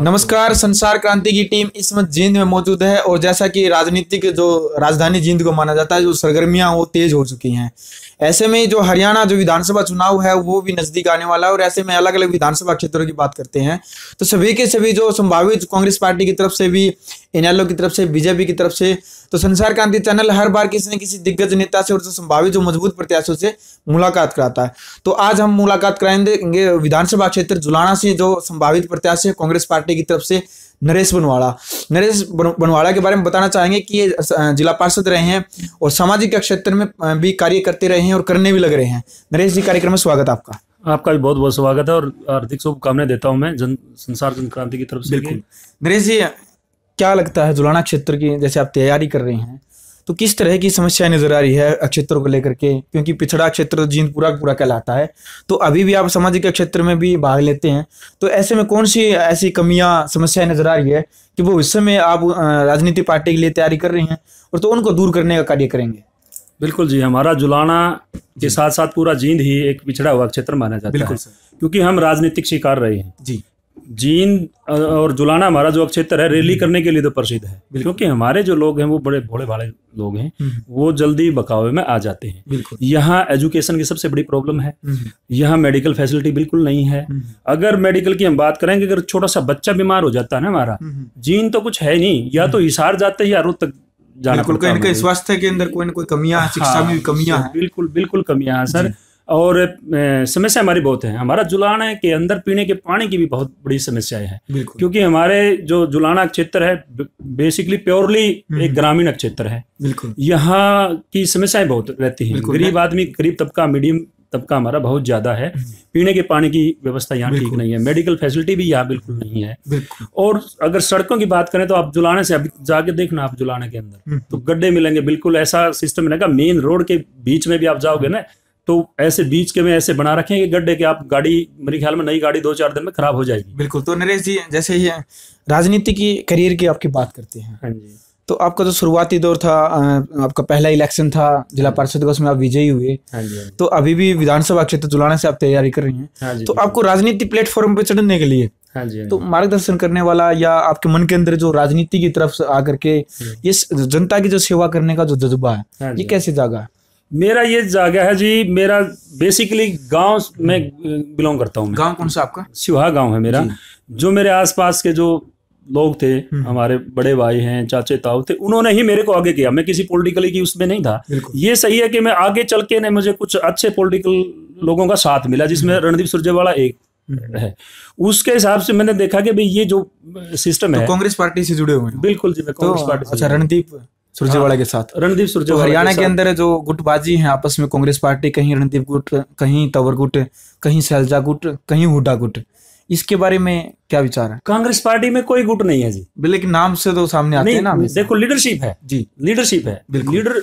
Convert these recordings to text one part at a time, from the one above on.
नमस्कार संसार क्रांति की टीम इस वक्त जींद में मौजूद है और जैसा कि राजनीतिक जो राजधानी जींद को माना जाता है जो सरगर्मियां वो तेज हो चुकी हैं ऐसे में जो हरियाणा जो विधानसभा चुनाव है वो भी नजदीक आने वाला है और ऐसे में अलग अलग विधानसभा क्षेत्रों की बात करते हैं तो सभी के सभी जो संभावित कांग्रेस पार्टी की तरफ से भी एन की तरफ से बीजेपी की तरफ से तो संसार क्रांति चैनल हर बार किसी न किसी दिग्गज नेता से और जो संभावित जो मजबूत प्रत्याशियों से मुलाकात कराता है तो आज हम मुलाकात कराएंगे विधानसभा क्षेत्र जुलाना से जो संभावित प्रत्याशी कांग्रेस पार्टी पार्टी की तरफ से नरेश बनवाड़ा नरेश बनवाड़ा के बारे में बताना चाहेंगे कि ये जिला पार्षद रहे हैं और सामाजिक क्षेत्र में भी कार्य करते रहे हैं और करने भी लग रहे हैं नरेश जी कार्यक्रम में स्वागत आपका आपका भी बहुत बहुत स्वागत है और हार्दिक शुभकामनाएं देता हूं मैं जन संसार जन क्रांति की तरफ से बिल्कुल नरेश जी क्या लगता है जुलाना क्षेत्र की जैसे आप तैयारी कर रहे हैं तो किस तरह की समस्याएं नजर आ रही है क्षेत्रों को लेकर के क्योंकि पिछड़ा क्षेत्र तो जींद पूरा पूरा कहलाता है तो अभी भी आप सामाजिक क्षेत्र में भी भाग लेते हैं तो ऐसे में कौन सी ऐसी कमियां समस्याएं नजर आ रही है कि वो इस में आप राजनीति पार्टी के लिए तैयारी कर रही हैं और तो उनको दूर करने का कार्य करेंगे बिल्कुल जी हमारा जुलाना के साथ साथ पूरा जींद ही एक पिछड़ा हुआ क्षेत्र माना जाता है क्योंकि हम राजनीतिक शिकार रहे हैं जी जींद और जुलाना हमारा जो क्षेत्र है रैली करने के लिए तो प्रसिद्ध है क्योंकि हमारे जो लोग हैं वो बड़े भोले भाले लोग हैं हम्म। वो जल्दी बकावे में आ जाते हैं यहाँ एजुकेशन की सबसे बड़ी प्रॉब्लम है हम्म। यहाँ मेडिकल फैसिलिटी बिल्कुल नहीं है हम्म। अगर मेडिकल की हम बात करेंगे अगर छोटा सा बच्चा बीमार हो जाता है ना हमारा जींद तो कुछ है नहीं या तो हिसार जाते ही आरोप तक जाना स्वास्थ्य के अंदर कोई ना कोई कमियां हाँ, शिक्षा में कमियां बिल्कुल बिल्कुल कमियां सर और समस्या हमारी बहुत है हमारा जुलाना के अंदर पीने के पानी की भी बहुत बड़ी समस्याएं हैं क्योंकि हमारे जो जुलाना क्षेत्र है बेसिकली प्योरली हम्म, एक हम्म। ग्रामीण क्षेत्र है बिल्कुल यहाँ की समस्याएं बहुत रहती हैं गरीब आदमी गरीब तबका मीडियम तबका हमारा बहुत ज़्यादा है हम्म। पीने के पानी की व्यवस्था यहाँ ठीक नहीं है मेडिकल फैसिलिटी भी यहाँ बिल्कुल नहीं है और अगर सड़कों की बात करें तो आप जुलाने से अभी जाके देखना आप जुलाने के अंदर तो गड्ढे मिलेंगे बिल्कुल ऐसा सिस्टम मिलेगा मेन रोड के बीच में भी आप जाओगे ना तो ऐसे बीच के में ऐसे बना रखें कि गड्ढे के आप गाड़ी मेरे ख्याल में नई गाड़ी दो चार दिन में खराब हो जाएगी बिल्कुल तो नरेश जी जैसे ही राजनीति की करियर की आपकी बात करते हैं हाँ जी तो आपका जो तो शुरुआती दौर था आपका पहला इलेक्शन था जिला हाँ। परिषद का उसमें आप विजयी हुए हाँ जी, हाँ जी। तो अभी भी विधानसभा क्षेत्र जुलाने से आप तैयारी कर रही हैं हाँ जी, तो आपको राजनीति प्लेटफॉर्म पर चढ़ने के लिए हाँ जी, हाँ तो मार्गदर्शन करने वाला या आपके मन के अंदर जो राजनीति की तरफ आकर के हाँ। ये जनता की जो सेवा करने का जो जज्बा है ये कैसे जागा है मेरा ये जागा है जी मेरा बेसिकली गांव में बिलोंग करता हूँ गांव कौन सा आपका सिवा गांव है मेरा जो मेरे आसपास के जो लोग थे हम्म। हमारे बड़े भाई हैं चाचे ताऊ थे उन्होंने ही मेरे को आगे किया मैं किसी पॉलिटिकली की उसमें नहीं था ये सही है कि मैं आगे चल के ने मुझे कुछ अच्छे पॉलिटिकल लोगों का साथ मिला जिसमें हम्म। रणदीप सुरजेवाला एक हम्म। है उसके हिसाब से मैंने देखा कि भाई ये जो सिस्टम तो है कांग्रेस पार्टी से जुड़े हुए बिल्कुल जी मैं तो कांग्रेस तो, पार्टी अच्छा रणदीप सुरजेवाला हाँ। के साथ रणदीप तो सुरजेवाला तो हरियाणा के अंदर जो गुटबाजी है आपस में कांग्रेस पार्टी कहीं रणदीप गुट कहीं तवर गुट कहीं सैलजा गुट कहीं हुडा गुट इसके बारे में क्या विचार है कांग्रेस पार्टी में कोई गुट नहीं है जी बिल्कुल नाम से तो सामने आते हैं ना देखो लीडरशिप है जी लीडरशिप है लीडर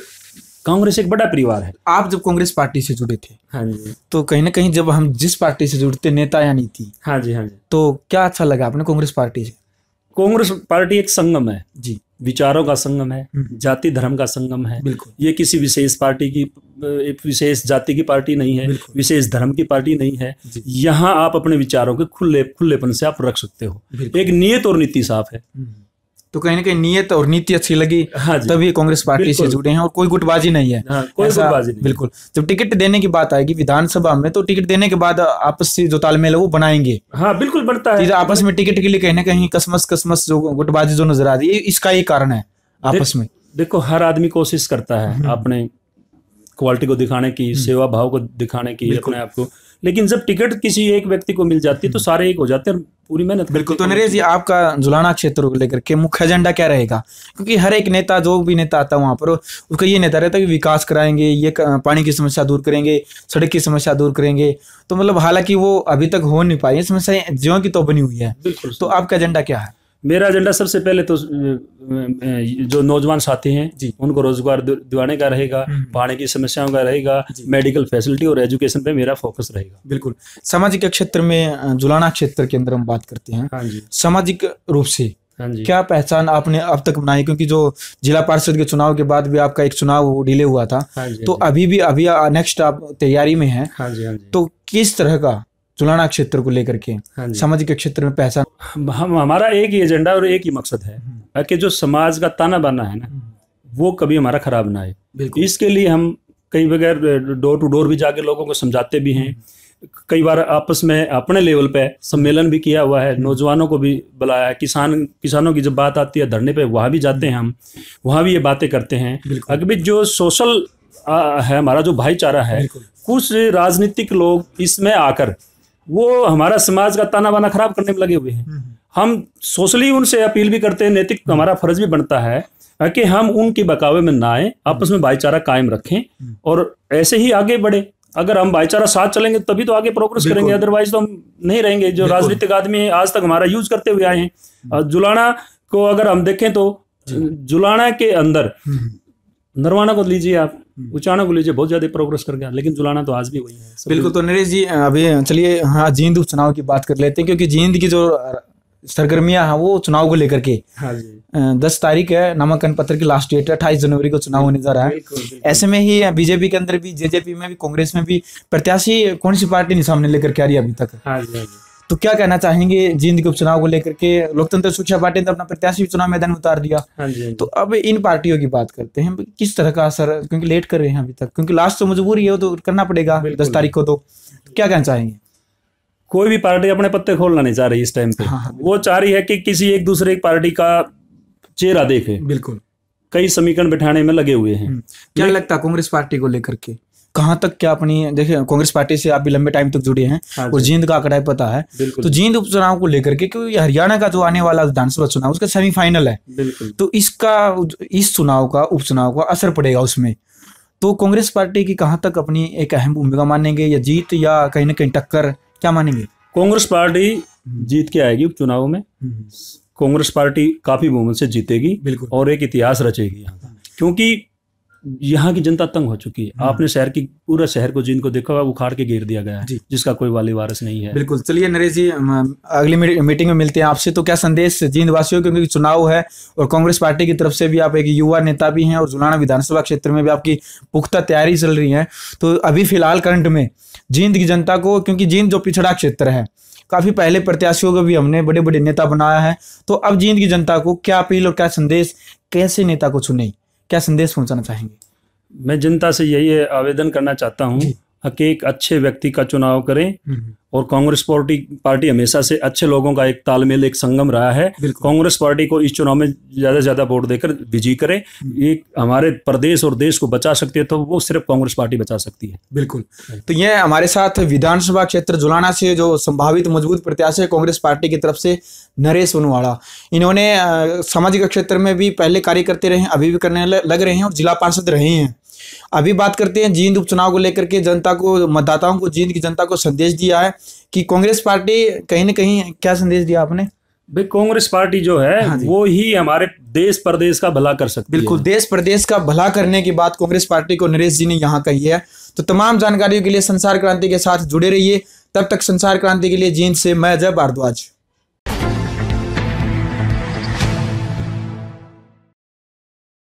कांग्रेस एक बड़ा परिवार है आप जब कांग्रेस पार्टी से जुड़े थे हाँ जी तो कहीं ना कहीं जब हम जिस पार्टी से जुड़ते नेता या नीति हाँ जी हाँ जी तो क्या अच्छा लगा आपने कांग्रेस पार्टी से कांग्रेस पार्टी एक संगम है जी विचारों का संगम है हम्म। जाति धर्म का संगम है बिल्कुल ये किसी विशेष पार्टी की एक विशेष जाति की पार्टी नहीं है विशेष धर्म की पार्टी नहीं है यहाँ आप अपने विचारों के खुले खुलेपन से आप रख सकते हो एक नियत और नीति साफ है हम्म। तो कहीं ना कहीं नियत और नीति अच्छी लगी हाँ तभी कांग्रेस पार्टी से जुड़े हैं और कोई गुटबाजी नहीं है हाँ, कोई गुटबाजी नहीं बिल्कुल जब टिकट देने की बात आएगी विधानसभा में तो टिकट देने के बाद आपस से जो तालमेल है वो बनाएंगे हाँ बिल्कुल बनता है आपस में टिकट के लिए कहीं ना कहीं कसमस कसमस जो गुटबाजी जो नजर आ रही है इसका ही कारण है आपस में देखो हर आदमी कोशिश करता है हम्म। अपने क्वालिटी को दिखाने की हम्म। सेवा भाव को दिखाने की अपने आप को लेकिन जब टिकट किसी एक व्यक्ति को मिल जाती है तो सारे एक हो जाते हैं पूरी मेहनत बिल्कुल तो नरेश जी आपका जुलाना क्षेत्र को लेकर के मुख्य एजेंडा क्या रहेगा क्योंकि हर एक नेता जो भी नेता आता है वहाँ पर उसका ये नेता रहता है कि विकास कराएंगे ये पानी की समस्या दूर करेंगे सड़क की समस्या दूर करेंगे तो मतलब हालांकि वो अभी तक हो नहीं पाई समस्या ज्यो की तो बनी हुई है तो आपका एजेंडा क्या है मेरा एजेंडा सबसे पहले तो जो नौजवान साथी हैं उनको रोजगार दिवाने का रहेगा हम्म, हम्म। पानी की समस्याओं का रहेगा मेडिकल फैसिलिटी और एजुकेशन पे मेरा फोकस रहेगा बिल्कुल सामाजिक क्षेत्र में जुलाना क्षेत्र के अंदर हम बात करते हैं हाँ जी सामाजिक रूप से हाँ क्या पहचान आपने अब तक बनाई क्योंकि जो जिला पार्षद के चुनाव के बाद भी आपका एक चुनाव डिले हुआ था हाँ जी, हाँ तो अभी भी अभी नेक्स्ट आप तैयारी में हैं हाँ तो किस तरह का चुलाना क्षेत्र को लेकर के हाँ समाज के क्षेत्र में पैसा हम हमारा एक ही एजेंडा और एक ही मकसद है हम्म। कि जो समाज का ताना बाना है ना हम्म। वो कभी हमारा खराब ना आए इसके लिए हम कई बगैर डोर टू डोर भी जाके लोगों को समझाते भी हैं कई बार आपस में अपने लेवल पे सम्मेलन भी किया हुआ है नौजवानों को भी बुलाया है किसान किसानों की जब बात आती है धरने पे वहाँ भी जाते हैं हम वहाँ भी ये बातें करते हैं अभी जो सोशल है हमारा जो भाईचारा है कुछ राजनीतिक लोग इसमें आकर वो हमारा समाज का ताना बाना खराब करने में लगे हुए हैं हम्म। हम सोशली उनसे अपील भी करते हैं नैतिक हमारा फर्ज भी बनता है कि हम उनके बकावे में ना आए आपस हम्म। में भाईचारा कायम रखें हम्म। और ऐसे ही आगे बढ़े अगर हम भाईचारा साथ चलेंगे तभी तो आगे प्रोग्रेस करेंगे अदरवाइज तो हम नहीं रहेंगे जो राजनीतिक आदमी आज तक हमारा यूज करते हुए आए हैं जुलाना को अगर हम देखें तो जुलाना के अंदर नरवाना को लीजिए आप उचाना को लीजिए बहुत ज्यादा प्रोग्रेस कर गया लेकिन जुलाना तो आज भी हुई है बिल्कुल तो नरेश जी अभी चलिए हाँ जींद उपचुनाव की बात कर लेते हैं क्योंकि जींद की जो सरगर्मियां हैं वो चुनाव को लेकर के हाँ दस तारीख है नामांकन पत्र की लास्ट डेट है अट्ठाईस जनवरी को चुनाव होने जा रहा है ऐसे में ही बीजेपी के अंदर भी जेजेपी में भी कांग्रेस में भी प्रत्याशी कौन सी पार्टी नहीं सामने लेकर के आ रही है अभी तक हाँ जी। हाँ तो क्या कहना चाहेंगे जींद के उपचुनाव को लेकर के लोकतंत्र सुरक्षा पार्टी ने तो अपना प्रत्याशी चुनाव मैदान में उतार दिया हाँ हाँ तो अब इन पार्टियों की बात करते हैं किस तरह का असर क्योंकि लेट कर रहे हैं अभी तक क्योंकि लास्ट तो मजबूरी है तो करना पड़ेगा दस तारीख को तो, तो क्या कहना चाहेंगे कोई भी पार्टी अपने पत्ते खोलना नहीं चाह रही इस टाइम पे हाँ, हाँ, वो चाह रही है कि किसी एक दूसरे पार्टी का चेहरा देखे बिल्कुल कई समीकरण बिठाने में लगे हुए हैं हम्म। क्या लगता है कांग्रेस पार्टी को लेकर के कहाँ तक क्या अपनी देखिए कांग्रेस पार्टी से आप भी लंबे टाइम तक जुड़े हैं हाँ और जींद का आंकड़ा पता है तो जींद उपचुनाव को लेकर के क्योंकि हरियाणा का जो आने वाला विधानसभा चुनाव उसका सेमीफाइनल है तो इसका इस चुनाव का उपचुनाव का असर पड़ेगा उसमें तो कांग्रेस पार्टी की कहाँ तक अपनी एक अहम भूमिका मानेंगे या जीत या कहीं ना कहीं टक्कर क्या मानेंगे कांग्रेस पार्टी जीत के आएगी उपचुनाव में हम्म। कांग्रेस पार्टी काफी बहुमत से जीतेगी और एक इतिहास रचेगी यहाँ क्योंकि यहाँ की जनता तंग हो चुकी है हम्म। आपने शहर की पूरा शहर को जिनको देखा हुआ उखाड़ के घेर दिया गया है जिसका कोई वाली वारस नहीं है बिल्कुल चलिए नरेश जी अगली मीटिंग में मिलते हैं आपसे तो क्या संदेश जींद वासियों क्योंकि चुनाव है और कांग्रेस पार्टी की तरफ से भी आप एक युवा नेता भी हैं और जुलाना विधानसभा क्षेत्र में भी आपकी पुख्ता तैयारी चल रही है तो अभी फिलहाल करंट में जींद की जनता को क्योंकि जींद जो पिछड़ा क्षेत्र है काफी पहले प्रत्याशियों को भी हमने बड़े बड़े नेता बनाया है तो अब जींद की जनता को क्या अपील और क्या संदेश कैसे नेता को चुने क्या संदेश पहुंचाना चाहेंगे मैं जनता से यही आवेदन करना चाहता हूँ कि एक अच्छे व्यक्ति का चुनाव करें हम्म। और कांग्रेस पार्टी पार्टी हमेशा से अच्छे लोगों का एक तालमेल एक संगम रहा है कांग्रेस पार्टी को इस चुनाव में ज़्यादा से ज़्यादा वोट देकर विजय करे हम्म। एक हमारे प्रदेश और देश को बचा सकती है तो वो सिर्फ कांग्रेस पार्टी बचा सकती है बिल्कुल तो ये हमारे साथ विधानसभा क्षेत्र जुलाना से जो संभावित मजबूत प्रत्याशी है कांग्रेस पार्टी की तरफ से नरेश उनवाड़ा इन्होंने सामाजिक क्षेत्र में भी पहले कार्य करते रहे अभी भी करने लग रहे हैं और जिला पार्षद रहे हैं अभी बात करते हैं जींद उपचुनाव को लेकर के जनता को मतदाताओं को जींद की जनता को संदेश दिया है कि कांग्रेस पार्टी कहीं ना कहीं क्या संदेश दिया आपने भाई कांग्रेस पार्टी जो है हाँ वो ही हमारे देश प्रदेश का भला कर सकती बिल्कुल देश प्रदेश का भला करने की बात कांग्रेस पार्टी को नरेश जी ने यहाँ कही है तो तमाम जानकारियों के लिए संसार क्रांति के साथ जुड़े रहिए तब तक संसार क्रांति के लिए जींद से मैं अजय भारद्वाज